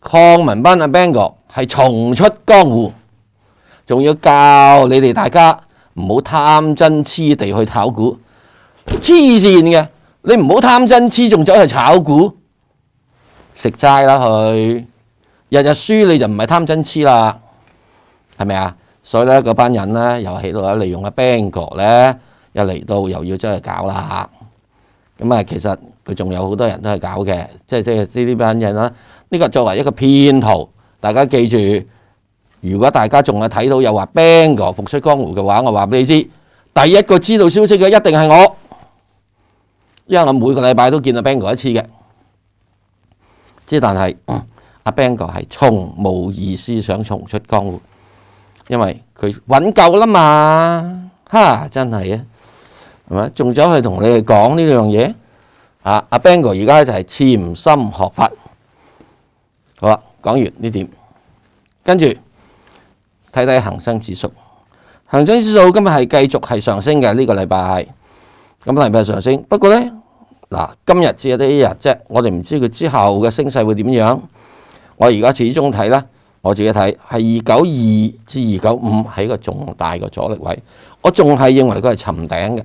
抗文班阿 Bang 哥系重出江湖，仲要教你哋大家唔好贪真痴地去炒股，黐线嘅你唔好贪真痴，仲走去炒股食斋啦。佢日日输你就唔系贪真痴啦，系咪啊？所以咧，嗰班人咧又起到利用阿 Bang 哥咧，一嚟到又要真去搞啦。咁啊，其实佢仲有好多人都系搞嘅，即系即系呢啲班人啦。呢個作為一個騙徒，大家記住。如果大家仲係睇到又話 b a n 哥復出江湖嘅話，我話俾你知，第一個知道消息嘅一定係我，因為我每個禮拜都見阿 b a n 哥一次嘅。即但係阿 b a n 哥係從無意思想重出江湖，因為佢揾夠啦嘛，哈真係啊，係咪？仲走去同你哋講呢樣嘢啊？阿 b a n 哥而家就係潛心學法。好啦，讲完呢点，跟住睇睇恒生指数，恒生指数今日系继续系上升嘅呢个礼拜，咁礼拜上升。不过呢，嗱今日只系得一日啫，我哋唔知佢之后嘅升势会点样。我而家始终睇啦，我自己睇系二九二至二九五系一个重大嘅阻力位，我仲系认为佢系沉顶嘅。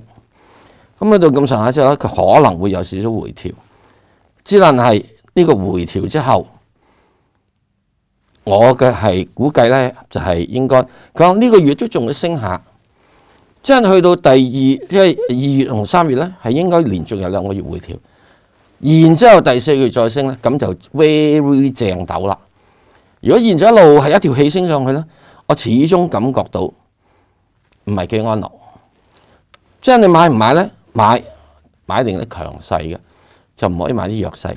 咁去到咁上下之后咧，佢可能会有少少回调，只能系呢个回调之后。我嘅系估計呢，就係應該講呢個月都仲會升下，即係去到第二，因為二月同三月呢，係應該連續有兩個月會調，然之後第四月再升呢，咁就 very 正倒啦。如果然在一路係一條氣升上去呢，我始終感覺到唔係幾安樂。即係你買唔買呢？買買定啲強勢嘅，就唔可以買啲弱勢。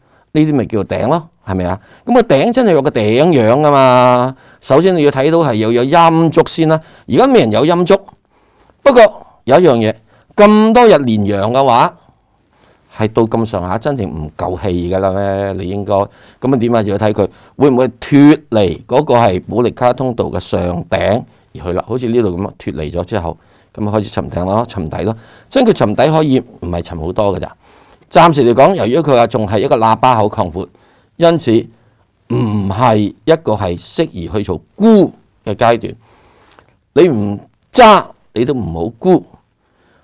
呢啲咪叫做頂咯，系咪啊？咁個頂真係有個頂樣噶嘛。首先你要睇到係有有阴足先啦。而家未人有阴足。不過有一樣嘢，咁多日連阳嘅話，係到咁上下真正唔夠氣噶啦咩？你應該咁啊？點啊？要睇佢會唔會脱離嗰個係保利卡通道嘅上頂而去啦？好似呢度咁啊，脱離咗之後，咁啊開始沉頂咯，沉底咯。雖佢沉底可以唔係沉好多噶咋。暂时嚟讲，由于佢话仲系一个喇叭口扩阔，因此唔系一个系适宜去做沽嘅阶段。你唔揸，你都唔好沽。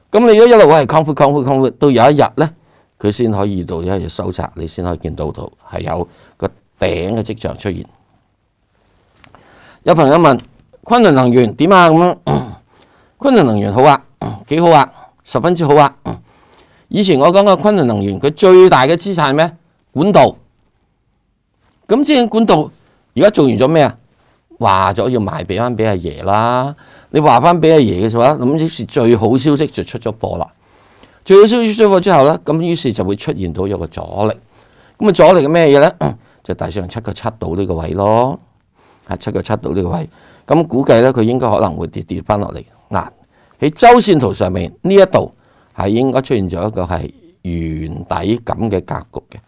咁你如果一路係系扩阔、扩阔、扩阔，到有一日咧，佢先可以遇到一日收窄，你先可以见到到系有个顶嘅迹象出现。有朋友问昆仑能源点啊？咁，昆仑能源好啊，几好啊，十分之好啊！以前我讲嘅昆仑能源，佢最大嘅资产咩？管道。咁之前管道，而家做完咗咩啊？话咗要卖俾翻俾阿爷啦。你话翻俾阿爷嘅话，咁于是最好消息就出咗波啦。最好消息出咗波之后咧，咁于是就会出现到有个阻力。咁啊阻力嘅咩嘢咧？就大上七个七度呢个位咯。系七个七度呢个位。咁估计咧，佢应该可能会跌跌翻落嚟。嗱，喺周线图上面呢一度。係應該出現咗一個係圓底咁嘅格局嘅，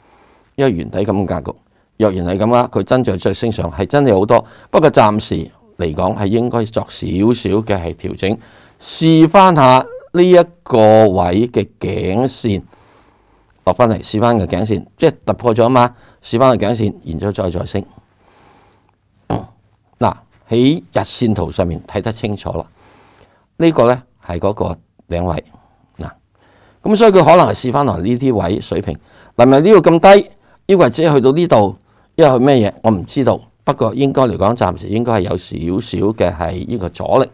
因為圓底咁嘅格局，若然係咁啦，佢真在再升上係真係好多。不過暫時嚟講係應該作少少嘅係調整，試翻下呢一個位嘅頸線落翻嚟，試翻個頸線，即係突破咗嘛？試翻個頸線，然之後再再升嗱喺日線圖上面睇得清楚啦。呢個咧係嗰個頂位。咁所以佢可能系试翻落呢啲位水平，系咪呢度咁低？呢或者去到呢度，因为咩嘢？我唔知道，不过应该嚟讲暂时应该系有少少嘅系呢个阻力。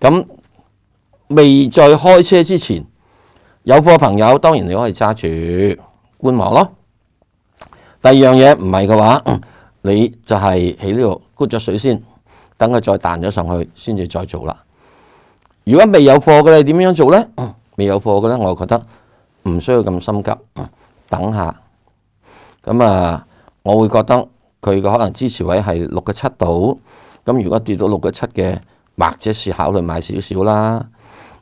咁未再开车之前，有货嘅朋友当然你可以揸住观望咯。第二样嘢唔系嘅话，你就系喺呢度沽咗水先，等佢再弹咗上去，先至再做啦。如果未有货嘅，你点样做呢？未有貨嘅咧，我覺得唔需要咁心急，等下。咁啊，我會覺得佢嘅可能支持位係六個七度。咁如果跌到六個七嘅，或者是考慮買少少啦。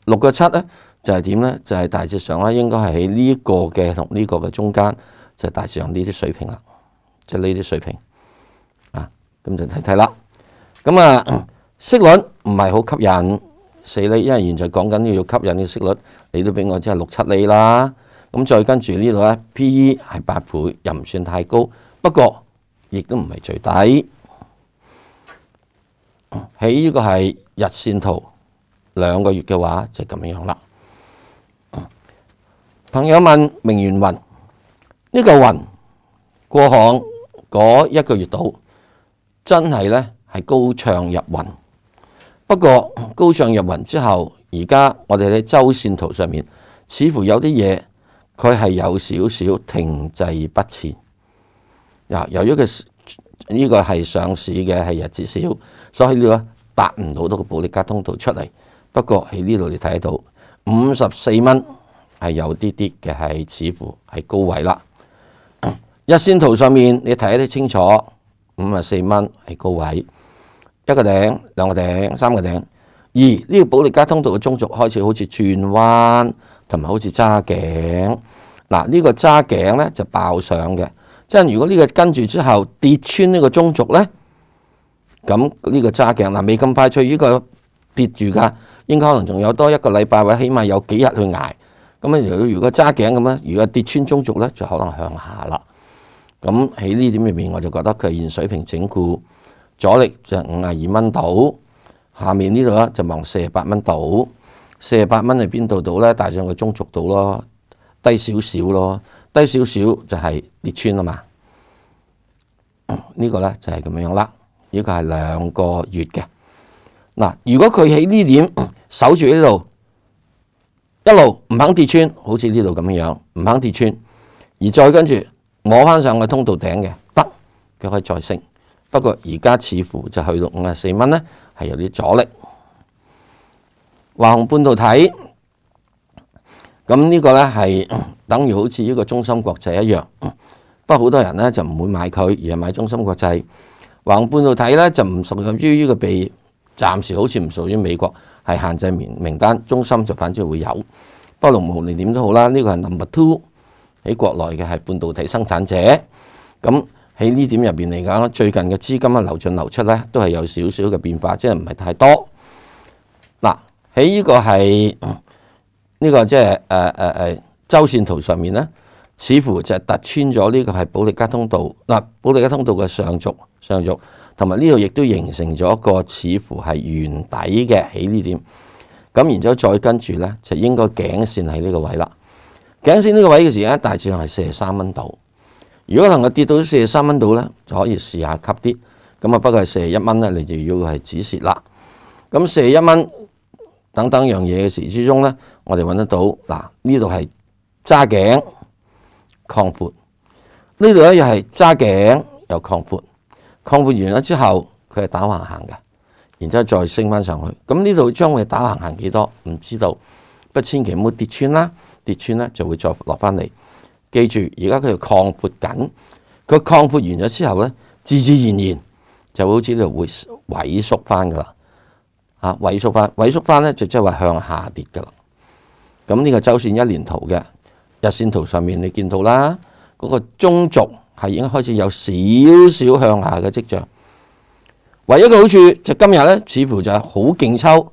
六個七咧就係點咧？就係大致上咧，應該係喺呢個嘅同呢個嘅中間，就大致上呢啲水平啦。即係呢啲水平。啊，咁就睇睇啦。咁啊，息率唔係好吸引，四你，因為現在講緊要吸引嘅息率。你都俾我即系六七厘啦，咁再跟住呢度咧，P E 系八倍，又唔算太高，不过亦都唔系最低。喺呢个系日线图两个月嘅话就咁样啦。朋友问明元云呢個云过行嗰一个月度真系呢系高唱入云，不过高唱入云之后。而家我哋喺周線圖上面，似乎有啲嘢佢係有少少停滯不前。嗱，由于佢呢個係上市嘅系日子少，所以你話达唔到到個保利加通道出嚟。不過喺呢度你睇到五十四蚊係有啲啲嘅係似乎係高位啦。日線圖上面你睇得清楚，五十四蚊係高位，一個顶、兩個顶、三個顶。二呢個保利加通道嘅中軸開始好似轉彎，同埋好似揸頸。嗱呢個揸頸咧就爆上嘅，即係如果呢個跟住之後跌穿呢個中軸咧，咁呢個揸頸嗱未咁快脆，呢個跌住噶，應該可能仲有多一個禮拜或者起碼有幾日去捱。咁如果揸頸咁咧，如果跌穿中軸咧就可能向下啦。咁喺呢點入面我就覺得佢現水平整固阻力就五廿二蚊到。下面呢度咧就望四十八蚊到，四十八蚊系邊度到咧？大上個中轴度咯，低少少咯，低少少就係跌穿啊嘛。呢個咧就係咁樣樣啦。呢個係兩個月嘅嗱。如果佢喺呢點守住呢度，一路唔肯跌穿，好似呢度咁樣唔肯跌穿，而再跟住摸翻上個通道頂嘅得，佢可以再升。不過而家似乎就去到五十四蚊咧。係有啲阻力，華虹半導體，咁呢個咧係 等於好似一個中心國際一樣，不過好多人咧就唔會買佢，而係買中心國際。華虹半導體咧就唔屬於呢個被暫時好似唔屬於美國係限制名名單，中心就反正會有。不過龍華無論點都好啦，呢個係 number two 喺國內嘅係半導體生產者，咁。喺呢點入面嚟講，最近嘅資金流進流出咧，都係有少少嘅變化，即係唔係太多。嗱，喺呢個係呢個即係誒誒誒周線圖上面咧，似乎就係突穿咗呢個係保利加通道嗱保利加通道嘅上軸上軸，同埋呢度亦都形成咗一個似乎係圓底嘅起呢點。咁然之後再跟住咧，就應該頸線喺呢個位啦。頸線呢個位嘅時間大致上係四十三蚊度。如果能夠跌到四十三蚊度咧，就可以試下吸啲。咁啊，不過係四十一蚊咧，你就要係止蝕啦。咁四十一蚊等等樣嘢嘅時之中咧，我哋揾得到嗱，呢度係揸頸擴闊，呢度咧又係揸頸又擴闊，擴闊完咗之後，佢係打橫行嘅，然之後再升翻上去。咁呢度將會打橫行幾多唔知道，不千祈唔好跌穿啦，跌穿咧就會再落翻嚟。记住，而家佢系扩阔紧，佢扩阔完咗之后咧，自自然然就好似就会萎缩翻噶啦，啊，萎缩翻，萎缩翻咧就即系话向下跌噶啦。咁呢个周线一年图嘅日线图上面，你见到啦，嗰个中轴系已经开始有少少向下嘅迹象。唯一嘅好处就今日咧，似乎就系好劲抽，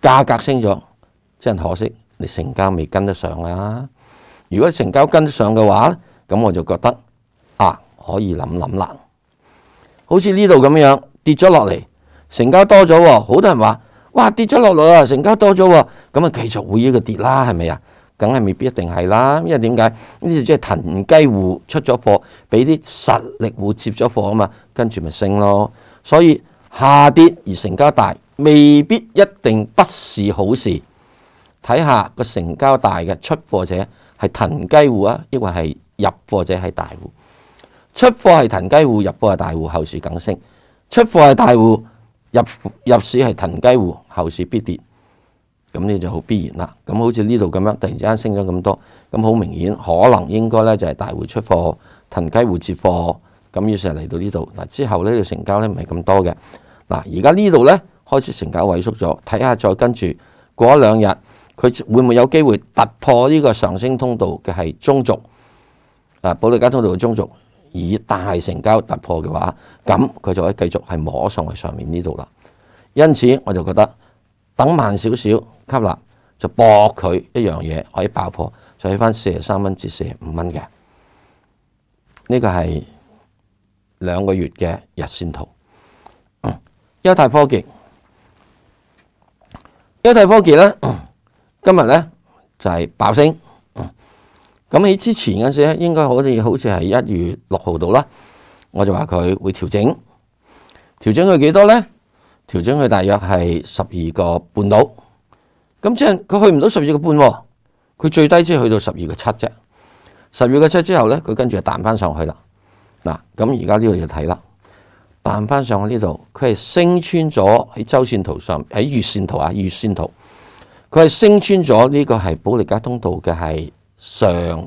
价格升咗，真可惜，你成交未跟得上啦。如果成交跟上嘅話，咁我就覺得啊，可以諗諗啦。好似呢度咁樣跌咗落嚟，成交多咗，好多人話：哇，跌咗落嚟啊，成交多咗，咁啊繼續會呢个跌啦，係咪啊？梗係未必一定係啦，因為點解呢？即係囤雞户出咗貨，俾啲實力户接咗貨啊嘛，跟住咪升咯。所以下跌而成交大，未必一定不是好事。睇下個成交大嘅出貨者。系騰鸡户啊，抑或系入货者系大户，出货系騰鸡户，入货系大户，后市更升；出货系大户，入入市系騰鸡户，后市必跌。咁呢就好必然啦。咁好似呢度咁样，突然之间升咗咁多，咁好明显，可能应该咧就系大户出货，騰鸡户接货。咁于是嚟到呢度嗱，之后呢個成交咧唔系咁多嘅。嗱，而家呢度咧开始成交萎缩咗，睇下再跟住过两日。佢會唔會有機會突破呢個上升通道嘅係中續？啊，保利加通道嘅中續以大成交突破嘅話，咁佢就可以繼續係摸上去上面呢度啦。因此我就覺得等慢少少，吸啦就搏佢一樣嘢可以爆破，就起翻四十三蚊至四十五蚊嘅。呢個係兩個月嘅日線圖。優泰科技，優泰科技咧。今日咧就係爆升，咁喺之前嗰时咧，應該好似好似系一月六號度啦，我就話佢會調整，調整去幾多呢？調整去大約係十二個半度，咁即係佢去唔到十二個半喎，佢最低先去到十二個七啫，十二個七之後呢，佢跟住就彈翻上去啦。嗱，咁而家呢度就睇啦，彈翻上去呢度，佢係升穿咗喺周線圖上，喺月線圖啊，月線圖。佢系升穿咗呢个系保利加通道嘅系上，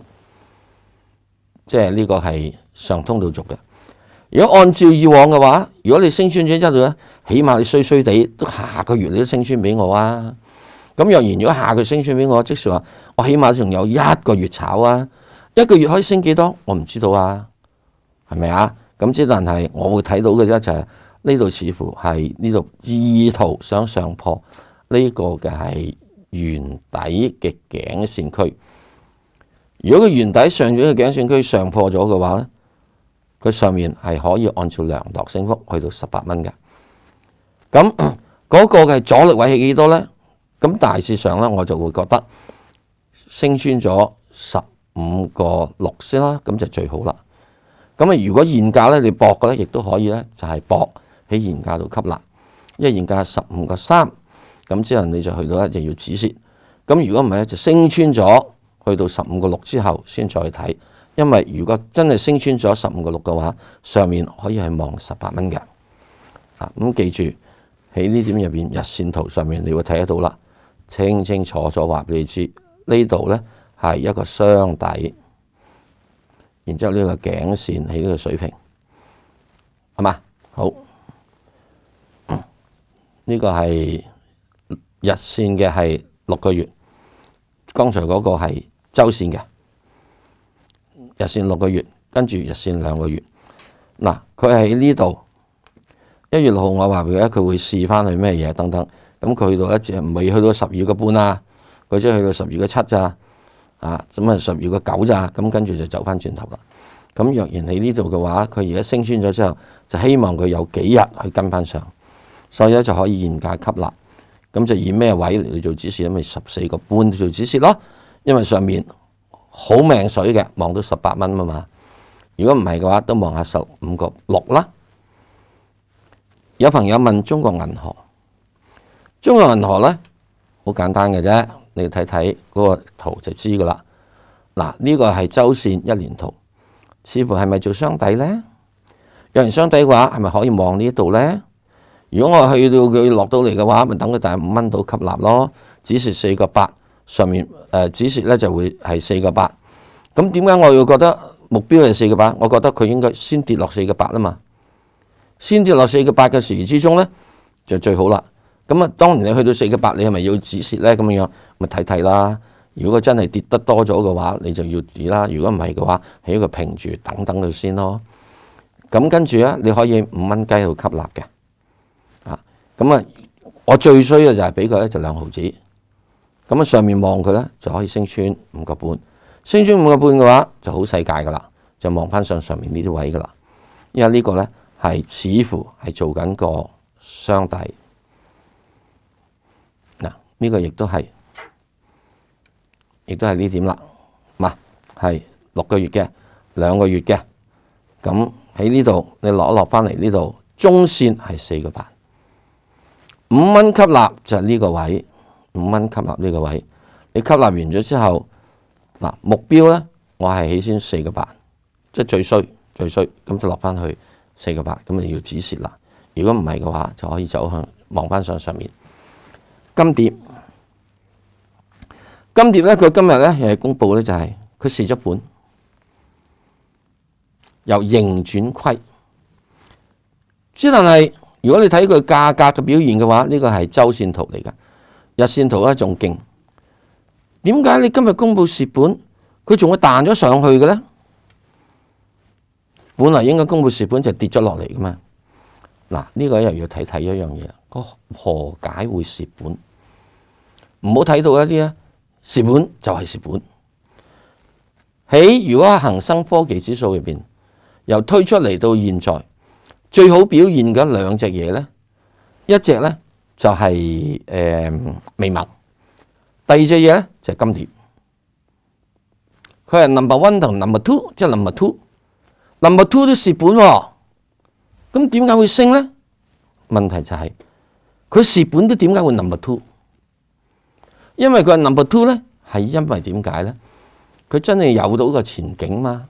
即系呢个系上通道轴嘅。如果按照以往嘅话，如果你升穿咗一度咧，起码你衰衰地都下个月你都升穿俾我啊。咁若然如果下个月升穿俾我，即使话我起码仲有一个月炒啊，一个月可以升几多？我唔知道啊，系咪啊？咁即但系我会睇到嘅啫，就系呢度似乎系呢度意图想上破呢个嘅系。圓底嘅颈线区，如果佢圓底上咗嘅颈线区上破咗嘅话咧，佢上面系可以按照量度升幅去到十八蚊嘅。咁 嗰个嘅阻力位系几多咧？咁大致上咧，我就会觉得升穿咗十五个六先啦，咁就最好啦。咁啊，如果现价咧，你博嘅咧，亦都可以咧，就系博喺现价度吸纳，為现价十五个三。咁之後你就去到一，定要止蚀。咁如果唔系咧，就升穿咗，去到十五个六之后，先再睇。因为如果真系升穿咗十五个六嘅话，上面可以系望十八蚊嘅。咁记住喺呢点入边日线图上面，你会睇得到啦，清清楚楚話俾你知。呢度呢系一个箱底，然之后呢个颈线喺呢个水平，系嘛？好，呢个系。日線嘅係六個月，剛才嗰個係周線嘅日線六個月，跟住日線兩個月。嗱，佢喺呢度一月六號，我話佢咧，佢會試翻去咩嘢等等。咁佢去到一隻未去到十二個半啊，佢只去到十二個七咋啊，咁啊十二個九咋，咁跟住就走翻轉頭啦。咁若然喺呢度嘅話，佢而家升穿咗之後，就希望佢有幾日去跟翻上，所以咧就可以現價吸納。咁就以咩位嚟做指示？因咪十四个半做指示咯，因為上面好命水嘅，望到十八蚊啊嘛。如果唔係嘅話，都望下十五个六啦。有朋友問中國銀行，中國銀行咧好簡單嘅啫，你睇睇嗰個圖就知噶啦。嗱，呢個係周線一年圖，似乎係咪做雙底咧？有人雙底嘅話，係咪可以望呢度咧？如果我去到佢落到嚟嘅話，咪等佢大五蚊到吸納咯。指蚀四個八上面，誒止蚀咧就會係四個八。咁點解我要覺得目標係四個八？我覺得佢應該先跌落四個八啊嘛。先跌落四個八嘅時之中咧，就最好啦。咁啊，當年你去到四個八，你係咪要止蚀咧？咁樣咪睇睇啦。如果真係跌得多咗嘅話，你就要止啦。如果唔係嘅話，喺個平住等等佢先咯。咁跟住咧，你可以五蚊雞去吸納嘅。咁啊！我最衰嘅就係俾佢咧，就兩毫子。咁啊，上面望佢咧，就可以升穿五個半。升穿五個半嘅話就好世界噶啦，就望翻上上面呢啲位噶啦。因为呢個咧係似乎係做緊個双底嗱，呢個亦都係，亦都係呢點啦。嘛，系六個月嘅，兩個月嘅。咁喺呢度你落一落翻嚟呢度，中線係四個八。五蚊吸纳就呢个位，五蚊吸纳呢个位，你吸纳完咗之后，嗱目标咧，我系起先四个八，即系最衰最衰，咁就落翻去四个八，咁你要止蚀啦。如果唔系嘅话，就可以走向望翻上上面。金蝶，金蝶咧，佢今日咧又系公布咧，就系佢蚀咗本，由盈转亏，只能系。如果你睇佢价格嘅表现嘅话，呢个系周线图嚟嘅，日线图咧仲劲。点解你今日公布蚀本，佢仲会弹咗上去嘅咧？本来应该公布蚀本就跌咗落嚟噶嘛。嗱，呢个又要睇睇一样嘢个何解会蚀本？唔好睇到一啲啊，蚀本就系蚀本。喺如果喺恒生科技指数入边，由推出嚟到现在。最好表現嘅兩隻嘢咧，一隻咧就係誒微物，第二隻嘢咧就係金蝶，佢係 number one 同 number two，即係 number two，number two 都蝕本喎，咁點解會升咧？問題就係佢蝕本都點解會 number two？因為佢係 number two 咧，係因為點解咧？佢真係有到個前景嘛？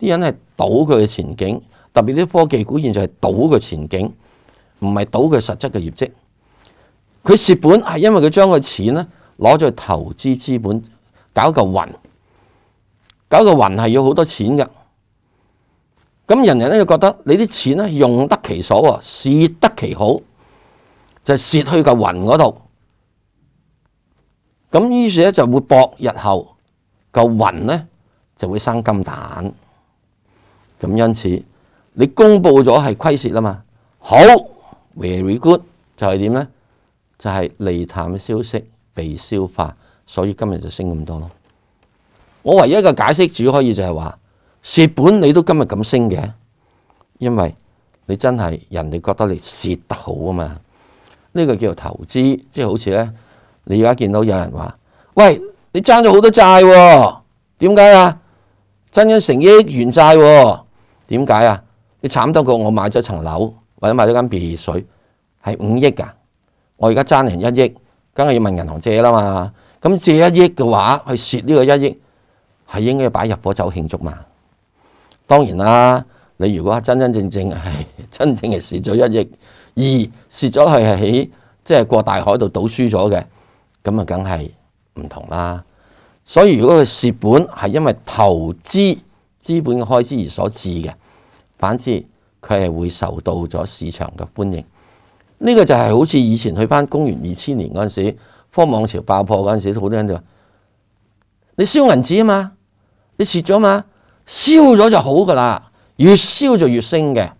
啲人係賭佢嘅前景。特別啲科技股，現在係賭嘅前景，唔係賭佢實質嘅業績。佢蝕本係因為佢將個錢咧攞去投資資本搞嚿雲，搞嚿雲係要好多錢嘅。咁人人咧就覺得你啲錢咧用得其所啊，事得其好，就蝕去嚿雲嗰度。咁於是咧就會博日後嚿雲咧就會生金蛋。咁因此。你公布咗系亏蚀啊嘛？好，very good 就系点咧？就系利淡消息被消化，所以今日就升咁多咯。我唯一嘅解释主要可以就系话蚀本，你都今日咁升嘅，因为你真系人哋觉得你蚀得好啊嘛。呢个叫做投资，即系好似咧，你而家见到有人话：，喂，你争咗好多债，点解啊？真真成亿完晒，点解啊？你慘多过我買咗層樓或者買咗間別墅，係五億噶。我而家爭人一億，梗係要問銀行借啦嘛。咁借一億嘅話，去蝕呢個一億，係應該擺入火酒慶祝嘛？當然啦，你如果真真正正係 真正係蝕咗一億，而蝕咗係喺即係過大海度賭輸咗嘅，咁啊梗係唔同啦。所以如果佢蝕本係因為投資資本嘅開支而所致嘅。反之，佢系會受到咗市場嘅歡迎。呢個就係好似以前去翻公元二千年嗰陣時，科網潮爆破嗰陣時，好多人就話：你燒銀紙啊嘛，你蝕咗嘛，燒咗就好噶啦，越燒就越升嘅。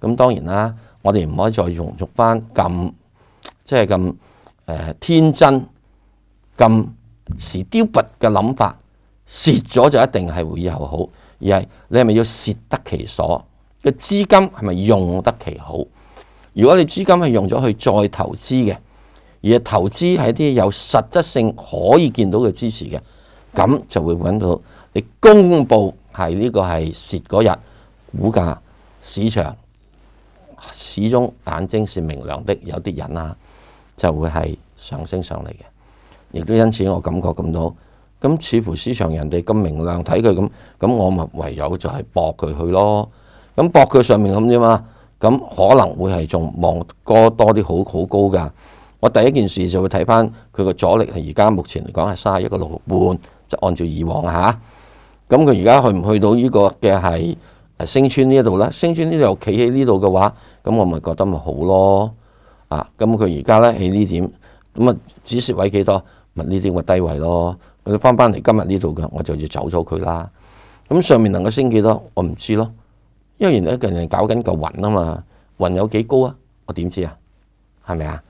咁當然啦，我哋唔可以再用複翻咁即係咁天真、咁時凋拔嘅諗法。蝕咗就一定係會以好，而係你係咪要蝕得其所？嘅資金係咪用得其好？如果你資金係用咗去再投資嘅，而投資係啲有實質性可以見到嘅支持嘅，咁就會揾到你公佈係呢個係蝕嗰日，股價市場始終眼睛是明亮的，有啲人啊就會係上升上嚟嘅。亦都因此我感覺咁多，咁似乎市場人哋咁明亮睇佢咁，咁我咪唯有就係搏佢去咯。咁博佢上面咁啫嘛，咁可能會係仲望高多啲好好高噶。我第一件事就會睇翻佢個阻力係而家目前嚟講係三一個六毫半，就按照以往嚇。咁佢而家去唔去到呢個嘅係升穿呢一度咧？升穿呢度企喺呢度嘅話，咁我咪覺得咪好咯。啊，咁佢而家咧喺呢點，咁啊止蝕位幾多？咪呢點嘅低位咯。佢翻翻嚟今日呢度嘅，我就要走咗佢啦。咁上面能夠升幾多，我唔知咯。因为原来个人搞紧嚿云啊嘛，云有几高啊？我点知啊？系咪啊？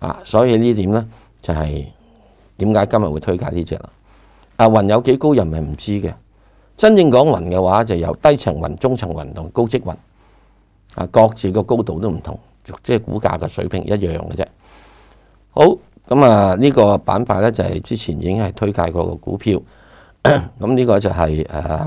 啊！所以呢点呢，就系点解今日会推介呢只啦？啊，云有几高人咪唔知嘅。真正讲云嘅话，就由低层云、中层云同高积云啊，各自個高度都唔同，即系股价嘅水平一样嘅啫。好咁啊，呢个板块呢，就系之前已经系推介过個股票，咁呢个就系诶。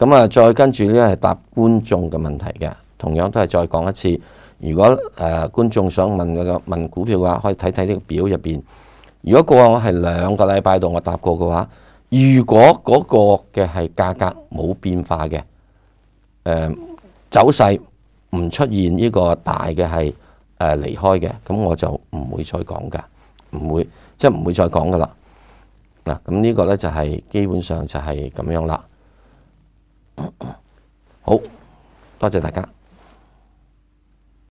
咁啊，再跟住呢系答觀眾嘅問題嘅，同樣都系再講一次。如果誒觀眾想問個問股票嘅話，可以睇睇呢個表入面。如果個往係兩個禮拜度我答過嘅話，如果嗰個嘅係價格冇變化嘅，走勢唔出現呢個大嘅係誒離開嘅，咁我就唔會再講噶，唔會即係唔會再講噶啦。嗱，咁呢個呢，就係基本上就係咁樣啦。好，多谢大家。